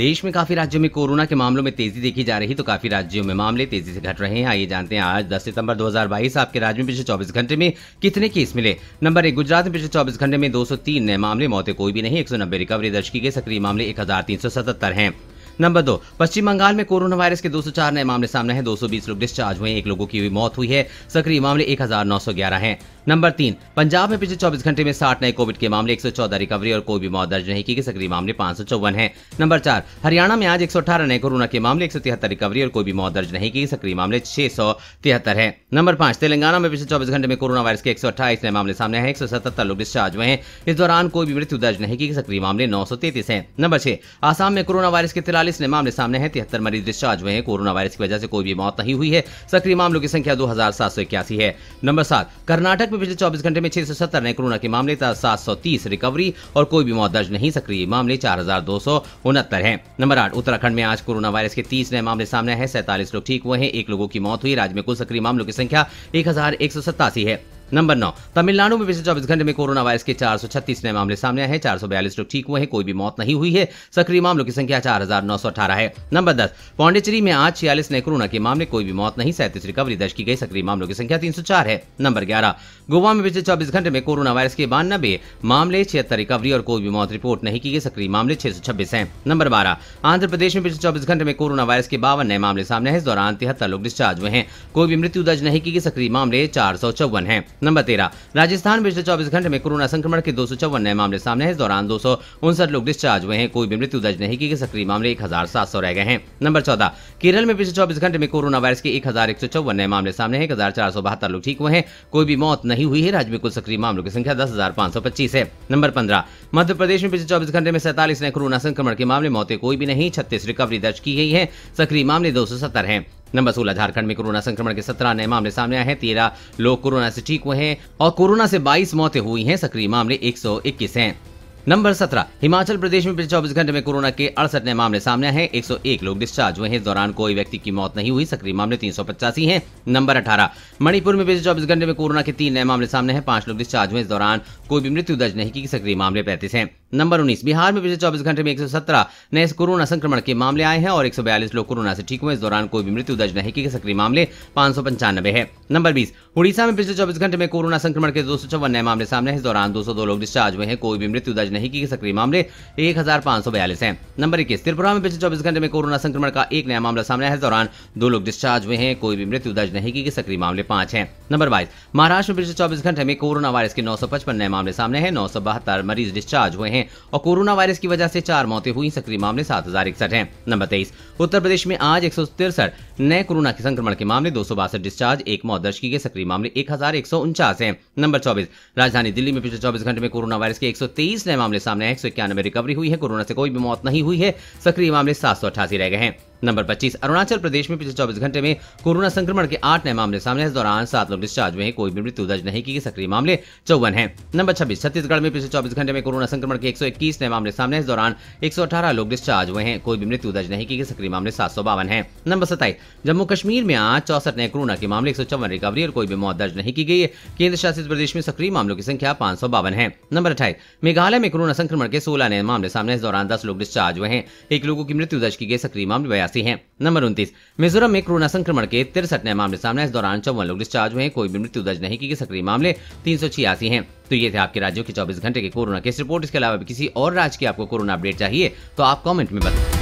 देश में काफी राज्यों में कोरोना के मामलों में तेजी देखी जा रही तो काफी राज्यों में मामले तेजी से घट रहे हैं आइए जानते हैं आज 10 सितंबर 2022 आपके राज्य में पिछले 24 घंटे में कितने केस मिले नंबर एक गुजरात में पिछले 24 घंटे में 203 नए मामले मौतें कोई भी नहीं एक रिकवरी दर्ज की गई सक्रिय मामले एक हजार तीन सौ सतहत्तर नंबर दो पश्चिम बंगाल में कोरोना वायरस के 204 नए मामले सामने हैं 220 लोग डिस्चार्ज हुए एक लोगों की भी मौत हुई है सक्रिय मामले 1911 हैं नंबर तीन पंजाब में पिछले 24 घंटे में 60 नए कोविड के मामले 114 रिकवरी और कोई भी मौत दर्ज नहीं की गई सक्रिय मामले पांच सौ चौवन है नंबर चार हरियाणा में आज एक नए कोरोना के मामले एक रिकवरी और कोई भी मौत दर्ज नहीं की सक्रिय मामले छह सौ तिहत्तर है नंबर पांच तेलंगाना में पिछले चौबीस घंटे में कोरोना वायरस के एक नए मामले सामने हैं एक लोग डिस्चार्ज हुए हैं इस दौरान कोई भी मृत्यु दर्ज नहीं की सक्रिय मामले नौ सौ है नंबर छह आसाम में कोरोना वायरस के तिला उनचालीस नए मामले सामने हैं तिहत्तर मरीज डिस्चार्ज हुए हैं कोरोना वायरस की वजह से कोई भी मौत नहीं हुई है सक्रिय मामलों की संख्या दो है नंबर सात कर्नाटक में पिछले चौबीस घंटे में छह नए कोरोना के मामले सात रिकवरी और कोई भी मौत दर्ज नहीं सक्रिय मामले चार है नंबर आठ उत्तराखंड में आज कोरोना वायरस के तीस नए मामले सामने हैं सैतालीस लोग ठीक हुए हैं एक लोगों की मौत हुई राज्य में कुल सक्रिय मामलों की संख्या एक है नंबर नौ तमिलनाडु में पिछले चौबीस घंटे में कोरोना वायरस के चार नए मामले सामने आए हैं चार लोग ठीक हुए हैं कोई भी मौत नहीं हुई है सक्रिय मामलों की संख्या चार है नंबर दस पौंडेचेरी में आज छियालीस नए कोरोना के मामले कोई भी मौत नहीं सैंतीस रिकवरी दर्ज की गई सक्रिय मामलों की संख्या तीन है नंबर ग्यारह गोवा में पिछले चौबीस घंटे में कोरोना वायरस के बानबे मामले छिहत्तर रिकवरी और कोई भी मौत रिपोर्ट नहीं की गई सक्रिय मामले छह सौ छब्बीस है नंबर बारह आंध्र प्रदेश में पिछले चौबीस घंटे में कोरोना वायरस के बावन नए मामले सामने हैं इस दौरान तिहत्तर लोग डिस्चार्ज हुए हैं कोई भी मृत्यु दर्ज नहीं की गई सक्रिय मामले चार सौ चौवन है नंबर तेरह राजस्थान पिछले चौबीस घंटे में कोरोना संक्रमण के दो नए मामले सामने हैं इस दौरान दो लोग डिस्चार्ज हुए हैं कोई भी मृत्यु दर्ज नहीं की सक्रिय मामले एक रह गए हैं नंबर चौदह केरल में पिछले चौबीस घंटे में कोरोना वायरस के एक नए मामले सामने है एक लोग ठीक हुए हैं कोई भी मौत नहीं हुई है राज्य में कुल सक्रिय मामलों की संख्या दस है नंबर पंद्रह मध्य प्रदेश में पिछले चौबीस घंटे में सैतालीस नए कोरोना संक्रमण के मामले मौतें कोई भी नहीं छत्तीस रिकवरी दर्ज की गई है सक्रिय मामले दो सौ है नंबर सोलह झारखंड में कोरोना संक्रमण के सत्रह नए मामले सामने आए हैं तेरह लोग कोरोना से ठीक हुए हैं और कोरोना से बाईस मौतें हुई हैं सक्रिय मामले एक सौ इक्कीस है नंबर सत्रह हिमाचल प्रदेश में पिछले चौबीस घंटे में कोरोना के अड़सठ नए मामले सामने आए हैं एक लोग डिस्चार्ज हुए हैं इस दौरान कोई व्यक्ति की मौत नहीं हुई सक्रिय मामले तीन सौ पचासी है नंबर अठारह मणिपुर में पिछले चौबीस घंटे में कोरोना के तीन नए मामले सामने हैं पांच लोग डिस्चार्ज हुए इस दौरान कोई भी मृत्यु दर्ज नहीं की सक्रिय मामले पैंतीस हैं नंबर 19 बिहार में पिछले 24 घंटे में 117 नए कोरोना संक्रमण के मामले आए हैं और 142 लोग कोरोना से ठीक हुए इस दौरान कोई भी मृत्यु दर्ज नहीं की सक्रिय मामले पांच है नंबर 20 उड़ीसा में पिछले 24 घंटे में कोरोना संक्रमण के दो नए मामले सामने इस दौरान दो लोग डिस्चार्ज हुए हैं कोई भी मृत्यु दर्ज नहीं की सक्रिय मामले एक है नंबर इक्कीस त्रिपुरा में पिछले चौबीस घंटे में कोरोना संक्रमण का एक नया मामला सामने आया इस दौरान दो लोग डिस्चार्ज हुए हैं कोई भी मृत्यु दर्ज नहीं की सक्रिय मामले पांच है नंबर बाईस महाराष्ट्र में पिछले चौबीस घंटे में कोरोना वायरस के 955 नए मामले सामने हैं नौ मरीज डिस्चार्ज हुए हैं और कोरोना वायरस की वजह से चार मौतें हुई सक्रिय मामले सात हजार इकसठ है नंबर तेईस उत्तर प्रदेश में आज एक नए कोरोना के संक्रमण के मामले दो डिस्चार्ज एक मौत दर्ज की गई सक्रिय मामले एक हजार एक सौ उनचास है नंबर चौबीस राजधानी दिल्ली में पिछले चौबीस घंटे में कोरोना वायरस के एक नए मामले सामने एक सौ इक्यानवे रिकवरी हुई है कोरोना से कोई भी मौत नहीं हुई है सक्रिय मामले सात रह गए हैं नंबर 25 अरुणाचल प्रदेश में पिछले 24 घंटे में कोरोना संक्रमण के आठ नए मामले सामने इस दौरान सात लोग डिस्चार्ज हुए हैं कोई भी मृत्यु दर्ज नहीं की सक्रिय मामले चौवन हैं नंबर 26 छत्तीसगढ़ में पिछले 24 घंटे में कोरोना संक्रमण के 121 नए मामले सामने इस दौरान 118 लोग डिस्चार्ज हुए हैं कोई भी मृत्यु दर्ज नहीं की सक्रिय मामले सात सौ बावन है नंबर सताइस जम्मू कश्मीर में आज चौसठ नए कोरोना के मामले एक रिकवरी और कोई भी मौत दर्ज नहीं की गई है केंद्र शासित प्रदेश में सक्रिय मामलों की संख्या पांच है नंबर अठाईस मेघालय में कोरोना संक्रमण के सोलह नए मामले सामने इस दौरान दस लोग डिस्चार्ज हुए हैं एक लोगों की मृत्यु दर्ज की गई सक्रिय मामले छियासी है नंबर उन्तीस मिजोरम में कोरोना संक्रमण के तिरसठ नए मामले सामने इस दौरान चौवन लोग डिस्चार्ज हुए कोई भी मृत्यु दर्ज नहीं की सक्रिय मामले तीन सौ छियासी है तो ये थे आपके राज्यों के चौबीस घंटे के कोरोना केस रिपोर्ट इसके अलावा किसी और राज्य की आपको कोरोना अपडेट चाहिए तो आप कॉमेंट में बताओ